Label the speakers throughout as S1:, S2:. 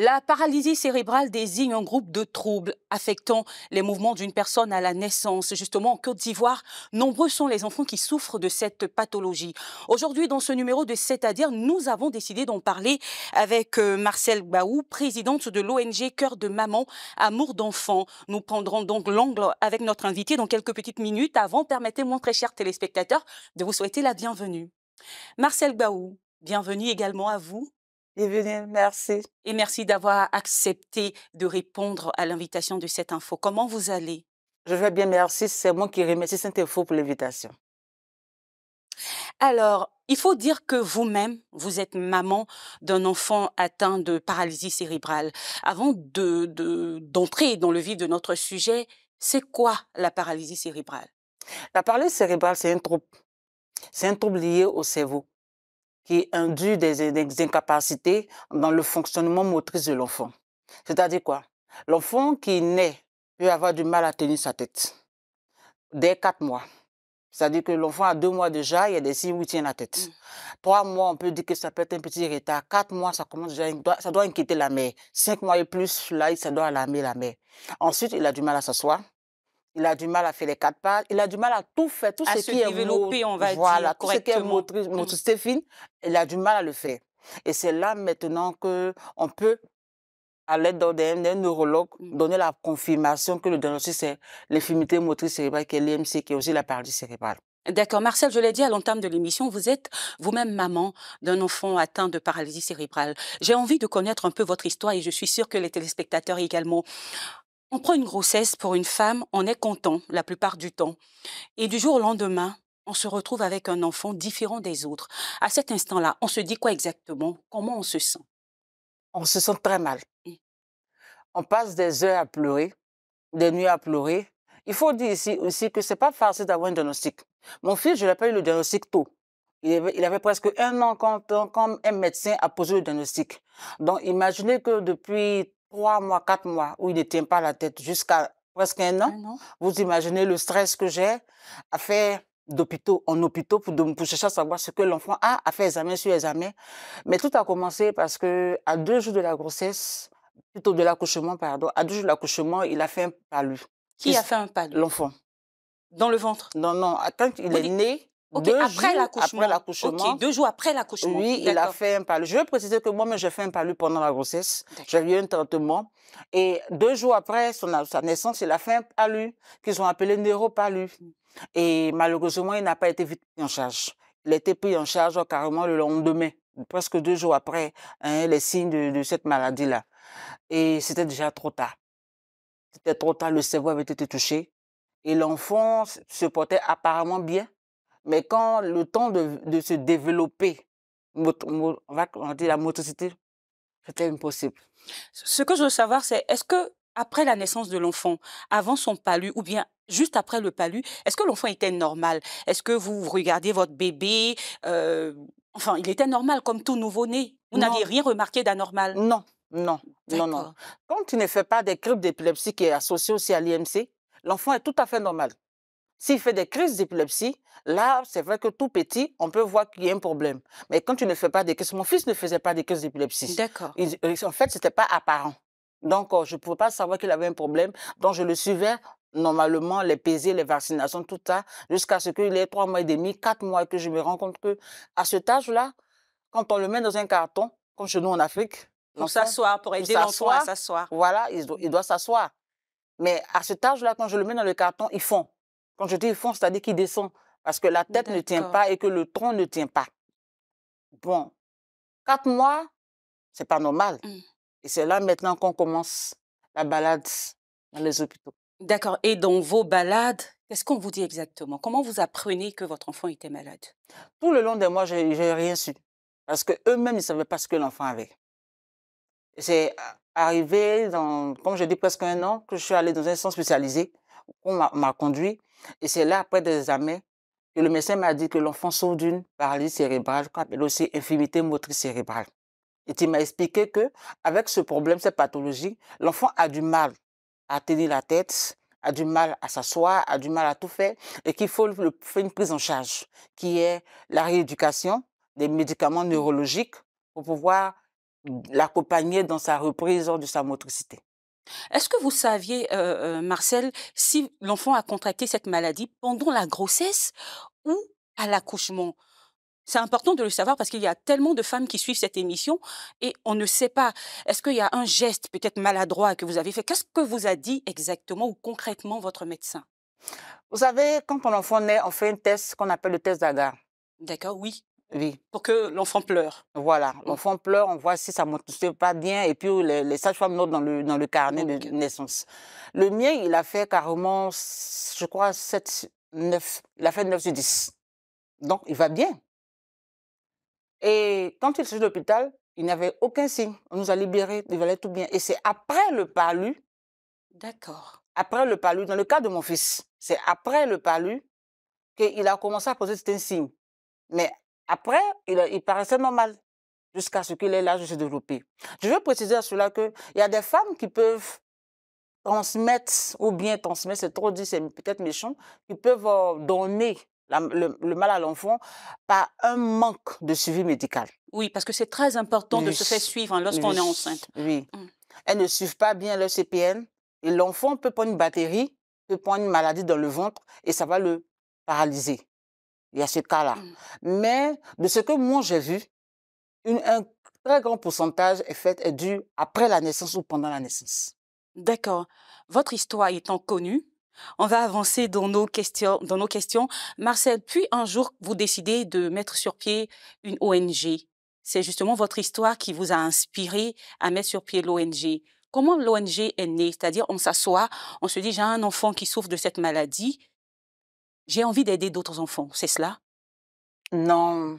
S1: La paralysie cérébrale désigne un groupe de troubles affectant les mouvements d'une personne à la naissance. Justement, en Côte d'Ivoire, nombreux sont les enfants qui souffrent de cette pathologie. Aujourd'hui, dans ce numéro de C'est-à-dire, nous avons décidé d'en parler avec euh, Marcel Baou, présidente de l'ONG Cœur de Maman, Amour d'enfant. Nous prendrons donc l'angle avec notre invité dans quelques petites minutes. Avant, permettez-moi, très chers téléspectateurs, de vous souhaiter la bienvenue. Marcel Baou, bienvenue également à vous. Bienvenue, merci. Et merci d'avoir accepté de répondre à l'invitation de cette info. Comment vous allez
S2: Je vais bien, merci. C'est moi qui remercie cette info pour l'invitation.
S1: Alors, il faut dire que vous-même, vous êtes maman d'un enfant atteint de paralysie cérébrale. Avant d'entrer de, d'entrer dans le vif de notre sujet, c'est
S2: quoi la paralysie cérébrale La paralysie cérébrale, c'est un trouble. C'est un trouble lié au cerveau qui induit des, incapacités dans le fonctionnement motrice de l'enfant. C'est-à-dire quoi L'enfant qui naît peut avoir du mal à tenir sa tête dès quatre mois. C'est-à-dire que l'enfant a deux mois déjà, il y a des signes où il tient la tête. Mm. Trois mois, on peut dire que ça peut être un petit retard. Quatre mois, ça commence déjà, ça doit inquiéter la mère. Cinq mois et plus, là, ça doit alarmer la mère. Ensuite, il a du mal à s'asseoir il a du mal à faire les quatre pas. il a du mal à tout faire, tout à se développer, on va voilà, tout ce qui est motrice, motrice fine, il a du mal à le faire. Et c'est là maintenant que on peut à l'aide d'un neurologue, mmh. donner la confirmation que le diagnostic, c'est l'infirmité motrice cérébrale, qui est l'IMC, qui est aussi la paralysie cérébrale. D'accord. Marcel, je l'ai dit à l'entame de l'émission,
S1: vous êtes vous-même maman d'un enfant atteint de paralysie cérébrale. J'ai envie de connaître un peu votre histoire et je suis sûre que les téléspectateurs également. On prend une grossesse pour une femme, on est content la plupart du temps. Et du jour au lendemain, on se retrouve avec un enfant différent
S2: des autres. À cet instant-là, on se dit quoi exactement Comment on se sent On se sent très mal. Mmh. On passe des heures à pleurer, des nuits à pleurer. Il faut dire ici aussi que c'est pas facile d'avoir un diagnostic. Mon fils, je l'appelle le diagnostic tôt. Il avait, il presque un an quand, quand un médecin a posé le diagnostic. Donc, imaginez que depuis trois mois, quatre mois où il ne tient pas la tête jusqu'à presque un an. vous imaginez le stress que j'ai à faire d'hôpital en hôpital pour, chercher à savoir ce que l'enfant a, à faire examen sur examen. Mais tout a commencé parce que à deux jours de la grossesse, plutôt de l'accouchement, pardon, à deux jours de l'accouchement, il a fait un palu. Qui a fait un palu L'enfant. Dans le ventre Non, non, quand il est né, Ok, deux après l'accouchement. deux jours après l'accouchement. Oui, il a fait un palu. Je veux préciser que moi-même, j'ai fait un palu pendant la grossesse. J'ai eu un traitement. Et deux jours après son, sa naissance, il a fait un palu qu'ils ont appelé neuropalu. Et malheureusement, il n'a pas été vite pris en charge. Il a été pris en charge carrément le lendemain, presque deux jours après hein, les signes de cette maladie-là. Et c'était déjà trop tard. C'était trop tard, le cerveau avait été touché. Et l'enfant se portait apparemment bien mais quand le temps de, se développer, on va dire la motricité, c'était impossible.
S1: Ce que je veux savoir, c'est est-ce que après la naissance de l'enfant, avant son palu ou bien juste après le palu, est-ce que l'enfant était normal Est-ce que vous regardiez votre bébé euh, Enfin, il était normal comme tout nouveau-né. Vous n'aviez rien remarqué d'anormal Non,
S2: non, non, non. Quand tu ne fais pas des crises d'épilepsie qui est associé aussi à l'IMC, l'enfant est tout à fait normal. S'il fait des crises d'épilepsie, là, c'est vrai que tout petit, on peut voir qu'il y a un problème. Mais quand tu ne fais pas des crises, mon fils ne faisait pas des crises d'épilepsie. D'accord. Euh, en fait, c'était pas apparent. Donc, euh, je ne pouvais pas savoir qu'il avait un problème. Donc, je le suivais normalement, les pesées, les vaccinations, tout ça, jusqu'à ce qu'il ait trois mois et demi, quatre mois, que je me rends compte que, à cet âge-là, quand on le met dans un carton, comme chez nous en Afrique, on s'assoit pour aider l'enfant à s'asseoir. Voilà, il doit, doit s'asseoir. Mais à cet âge-là, quand je le mets dans le carton, ils font. Quand je dis fond, c'est-à-dire qu'il descend. Parce que la tête ne tient pas et que le tronc ne tient pas. Bon, quatre mois, c'est pas normal. Mmh. Et c'est là maintenant qu'on commence la balade dans les hôpitaux. D'accord. Et dans
S1: vos balades, qu'est-ce qu'on vous dit exactement Comment vous apprenez que votre enfant était malade
S2: Tout le long des mois, je n'ai rien su. Parce qu'eux-mêmes, ils ne savaient pas ce que l'enfant avait. C'est arrivé, dans, comme je dis, presque un an, que je suis allée dans un centre spécialisé. où On m'a conduit et c'est là, après des examens, que le médecin m'a dit que l'enfant souffre d'une paralysie cérébrale, qu'on appelle aussi infirmité motrice cérébrale. Et il m'a expliqué que, ce problème, cette pathologie, l'enfant a du mal à tenir la tête, a du mal à s'asseoir, a du mal à tout faire, et qu'il faut faire une prise en charge, qui est la rééducation des médicaments neurologiques pour pouvoir l'accompagner dans sa reprise de sa motricité.
S1: Est-ce que vous saviez, euh, euh, Marcel, si l'enfant a contracté cette maladie pendant la grossesse ou à l'accouchement c'est important de le savoir parce qu'il y a tellement de femmes qui suivent cette émission et on ne sait pas. Est-ce qu'il y a un geste peut-être maladroit que vous avez fait Qu'est-ce que vous a dit exactement ou concrètement votre médecin
S2: Vous savez, quand un enfant naît, on fait un test qu'on appelle le test d'Agar. D'accord, oui. Pour que l'enfant pleure. Voilà, l'enfant pleure, on voit si ça ne se pas bien, et puis les, sages-femmes notent dans le, dans le carnet de naissance. Le mien, il a fait carrément, je crois, 7, 9. Il a fait 9 sur 10. Donc, il va bien. Et quand il est à l'hôpital, il n'avait aucun signe. On nous a libérés, il valait tout bien. Et c'est après le palu. D'accord. Après le palu, dans le cas de mon fils, c'est après le palu qu'il a commencé à poser certains signes. Mais après, il, paraissait normal jusqu'à ce qu'il ait l'âge de se développer. Je veux préciser à cela qu'il y a des femmes qui peuvent transmettre, ou bien transmettre, c'est trop dit, c'est peut-être méchant, qui peuvent euh, donner le, mal à l'enfant par un manque de suivi médical.
S1: Oui, parce que c'est très important de se faire suivre hein, lorsqu'on est enceinte.
S2: Oui. Mmh. Elles ne suivent pas bien leur CPN et l'enfant peut prendre une batterie, peut prendre une maladie dans le ventre et ça va le paralyser. Il y a ce cas-là. Mmh. Mais de ce que moi j'ai vu, un très grand pourcentage est fait est dû après la naissance ou pendant la naissance. D'accord. Votre histoire étant connue, on
S1: va avancer dans nos questions. Dans nos questions. Marcel, puis un jour, vous décidez de mettre sur pied une ONG. C'est justement votre histoire qui vous a inspiré à mettre sur pied l'ONG. Comment l'ONG est née C'est-à-dire, on s'assoit, on se dit, j'ai un enfant qui souffre de cette maladie, j'ai envie d'aider d'autres enfants, c'est cela Non,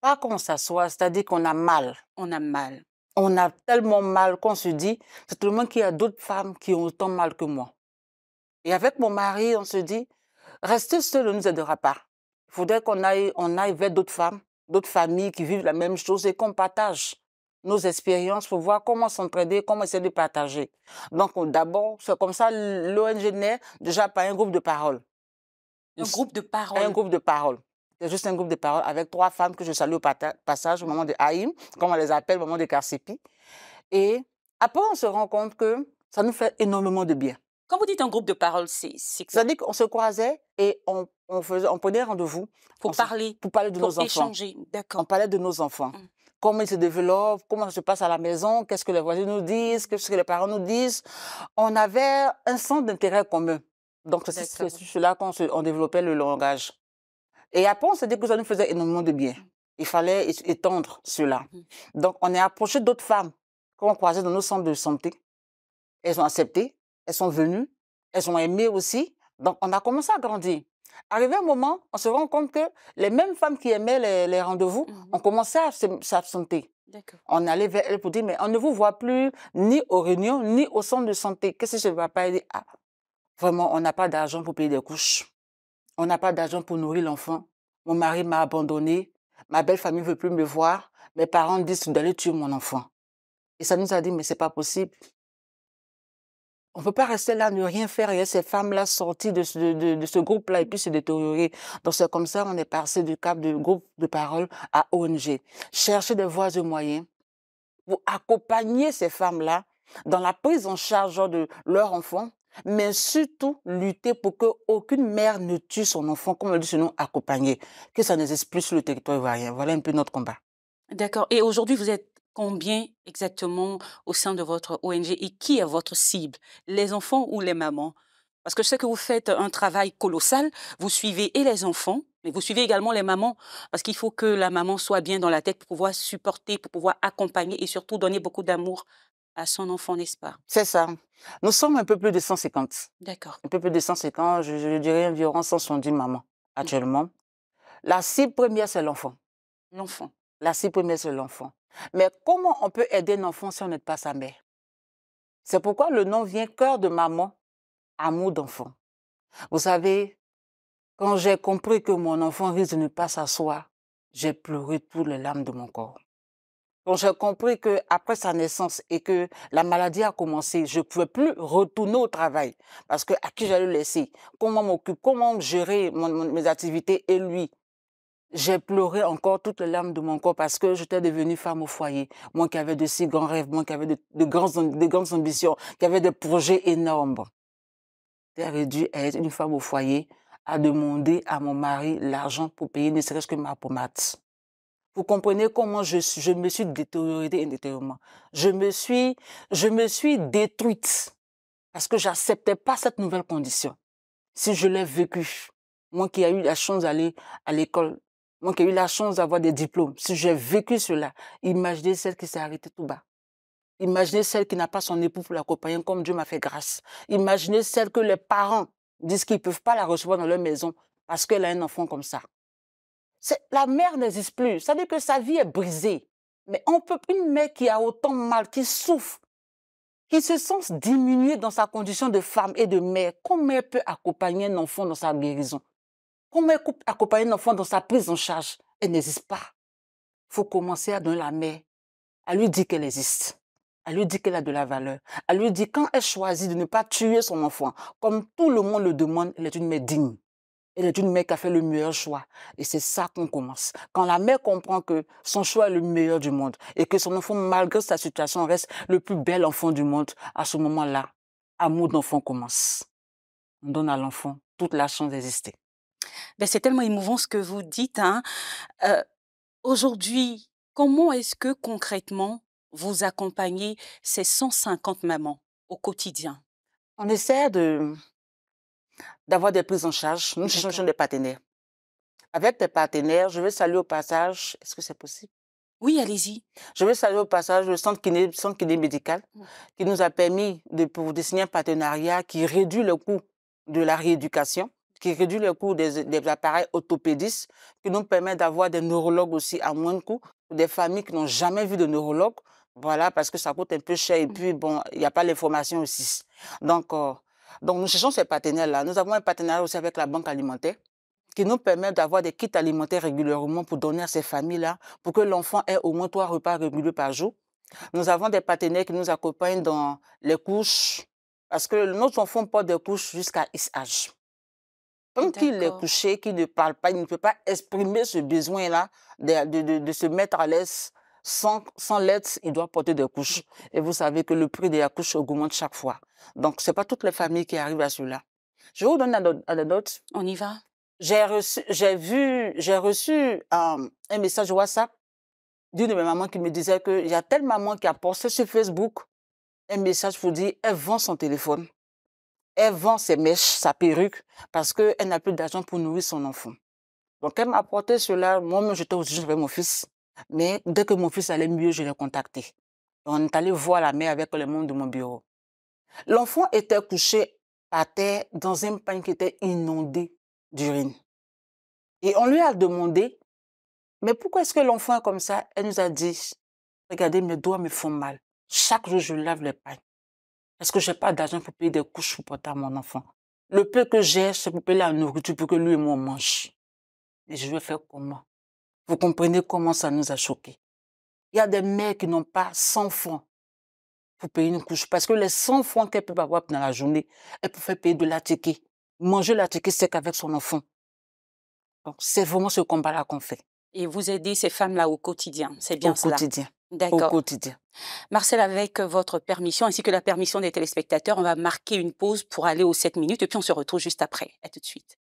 S2: pas qu'on s'assoit, c'est-à-dire qu'on a mal. On a mal. On a tellement mal qu'on se dit, c'est tellement qu'il y a d'autres femmes qui ont autant mal que moi. Et avec mon mari, on se dit, rester seul ne nous aidera pas. Il faudrait qu'on aille, on aille vers d'autres femmes, d'autres familles qui vivent la même chose et qu'on partage nos expériences pour voir comment s'entraider, comment essayer de partager. Donc d'abord, c'est comme ça, l'ONG n'est déjà pas un groupe de parole. Un groupe de paroles Un groupe de parole. C'est juste un groupe de paroles avec trois femmes que je salue au passage, au moment de Haïm, comme on les appelle, au moment de Karsipi. Et après, on se rend compte que ça nous fait énormément de bien.
S1: Quand vous dites un groupe de paroles, c'est
S2: C'est-à-dire qu'on se croisait et on, faisait, on prenait rendez-vous. Pour parler. pour parler de nos enfants. enfants. échanger, d'accord. On parlait de nos enfants. Mmh. Comment ils se développent, comment ça se passe à la maison, qu'est-ce que les voisins nous disent, qu'est-ce que les parents nous disent. On avait un centre d'intérêt commun. Donc, c'est cela qu'on développait le langage. Et après, on s'est dit que ça nous faisait énormément de bien. Mmh. Il fallait étendre cela. Mmh Donc, on est approché d'autres femmes qu'on croisait dans nos centres de santé. Elles ont accepté, elles sont venues, elles ont aimé aussi. Donc, on a commencé à grandir. Arrivé un moment, on se rend compte que les mêmes femmes qui aimaient les, rendez-vous mmh ont commencé à s'absenter. On allait vers elles pour dire, mais on ne vous voit plus ni aux réunions, ni au centre de santé. Qu'est-ce que je ne vais pas aider ah, Vraiment, on n'a pas d'argent pour payer des couches. On n'a pas d'argent pour nourrir l'enfant. Mon mari m'a abandonné. Ma belle famille ne veut plus me voir. Mes parents disent d'aller tuer mon enfant. Et ça nous a dit, mais c'est pas possible. On ne peut pas rester là, ne rien faire. Et ces femmes-là sorties de ce, de, ce groupe-là et puis se détériorer. Donc c'est comme ça on est passé du cap de groupe de parole à ONG. Chercher des voies et moyens pour accompagner ces femmes-là dans la prise en charge de leur enfant, mais surtout lutter pour qu'aucune mère ne tue son enfant, comme on dit sinon accompagné, que ça n'existe plus sur le territoire ivoirien. Voilà un peu notre combat.
S1: D'accord. Et aujourd'hui, vous êtes combien exactement au sein de votre ONG et qui est votre cible Les enfants ou les mamans Parce que je sais que vous faites un travail colossal. Vous suivez et les enfants, mais vous suivez également les mamans. Parce qu'il faut que la maman soit bien dans la tête pour pouvoir supporter, pour pouvoir accompagner et surtout donner beaucoup d'amour à son enfant, n'est-ce pas
S2: C'est ça. Nous sommes un peu plus de 150. D'accord. Un peu plus de 150, je, dirais environ 170 mamans mmh. actuellement. La cible première, c'est l'enfant. L'enfant. La cible première, c'est l'enfant. Mais comment on peut aider un enfant si on n'est pas sa mère C'est pourquoi le nom vient cœur de maman, amour d'enfant. Vous savez, quand j'ai compris que mon enfant risque de ne pas s'asseoir, j'ai pleuré toutes les larmes de mon corps. Quand j'ai compris que après sa naissance et que la maladie a commencé, je ne pouvais plus retourner au travail parce que à qui j'allais laisser Comment m'occuper Comment gérer mes activités et lui j'ai pleuré encore toutes les larmes de mon corps parce que j'étais devenue femme au foyer. Moi qui avais de si grands rêves, moi qui avais de, grandes, grandes ambitions, qui avait des projets énormes. J'avais dû être une femme au foyer à demander à mon mari l'argent pour payer ne serait-ce que ma pommade. Vous comprenez comment je, me suis détériorée Je me suis, je me suis détruite parce que j'acceptais pas cette nouvelle condition. Si je l'ai vécue, moi qui ai eu la chance d'aller à l'école, moi qui ai eu la chance d'avoir des diplômes, si j'ai vécu cela, imaginez celle qui s'est arrêtée tout bas. Imaginez celle qui n'a pas son époux pour l'accompagner comme Dieu m'a fait grâce. Imaginez celle que les parents disent qu'ils ne peuvent pas la recevoir dans leur maison parce qu'elle a un enfant comme ça la mère n'existe plus. Ça veut dire que sa vie est brisée. Mais on peut, une mère qui a autant mal, qui souffre, qui se sent diminuée dans sa condition de femme et de mère, comment elle peut accompagner un enfant dans sa guérison Comment elle peut accompagner un enfant dans sa prise en charge Elle n'existe pas. Il faut commencer à donner la mère, à lui dire qu'elle existe. À lui dire qu'elle a de la valeur. À lui dire quand elle choisit de ne pas tuer son enfant, comme tout le monde le demande, elle est une mère digne. Elle est une mère qui a fait le meilleur choix. Et c'est ça qu'on commence. Quand la mère comprend que son choix est le meilleur du monde et que son enfant, malgré sa situation, reste le plus bel enfant du monde, à ce moment-là, amour d'enfant commence. On donne à l'enfant toute la chance d'exister. Ben, c'est tellement émouvant ce que vous dites. Hein. Euh,
S1: aujourd'hui, comment est-ce que concrètement vous accompagnez
S2: ces 150 mamans au quotidien On essaie de, d'avoir des prises en charge. Nous cherchons des partenaires. Avec tes partenaires, je veux saluer au passage, est-ce que c'est possible Oui, allez-y. Je veux saluer au passage le centre kiné, centre kiné médical mmh. qui nous a permis de, de, signer un partenariat qui réduit le coût de la rééducation, qui réduit le coût des, appareils orthopédistes, qui nous permet d'avoir des neurologues aussi à moins de coût, des familles qui n'ont jamais vu de neurologue, voilà, parce que ça coûte un peu cher et mmh. puis, bon, il n'y a pas l'information aussi. Donc, euh, donc, nous cherchons ces partenaires-là. Nous avons un partenariat aussi avec la Banque alimentaire qui nous permet d'avoir des kits alimentaires régulièrement pour donner à ces familles-là, pour que l'enfant ait au moins trois repas réguliers par jour. Nous avons des partenaires qui nous accompagnent dans les couches, parce que notre enfant porte des couches jusqu'à X âge. Tant est couché, qu'il ne parle pas, il ne peut pas exprimer ce besoin-là de, de, de, de se mettre à l'aise sans lettres, il doit porter des couches. Et vous savez que le prix des couches augmente chaque fois. Donc, ce n'est pas toutes les familles qui arrivent à cela. Je vous donne un anecdote. On y va. J'ai reçu, j'ai vu, j'ai reçu euh, un message WhatsApp d'une de mes mamans qui me disait qu'il y a telle maman qui a posté sur Facebook un message pour dire elle vend son téléphone, elle vend ses mèches, sa perruque, parce qu'elle n'a plus d'argent pour nourrir son enfant. Donc elle m'a apporté cela, moi-même j'étais au juste avec mon fils. Mais dès que mon fils allait mieux, je l'ai contacté. On est allé voir la mère avec les membres de mon bureau. L'enfant était couché à terre dans un pain qui était inondé d'urine. Et on lui a demandé, mais pourquoi est-ce que l'enfant est comme ça Elle nous a dit, regardez, mes doigts me font mal. Chaque jour, je lave les pains. Est-ce que j'ai pas d'argent pour payer des couches pour porter à mon enfant Le peu que j'ai, c'est pour payer la nourriture pour que lui et moi on mange. Et je vais faire comment vous comprenez comment ça nous a choqués. Il y a des mères qui n'ont pas 100 francs pour payer une couche. Parce que les 100 francs qu'elles peuvent avoir dans la journée, elle peuvent faire payer de la ticket. Manger la ticket sec avec son enfant. C'est vraiment ce combat-là qu'on fait.
S1: Et vous aidez ces femmes-là au quotidien, c'est bien au quotidien. D'accord. Au quotidien. Marcel, avec euh, votre permission ainsi que la permission des téléspectateurs, on va marquer une pause pour aller aux 7 minutes et puis on se retrouve juste après. À tout de suite.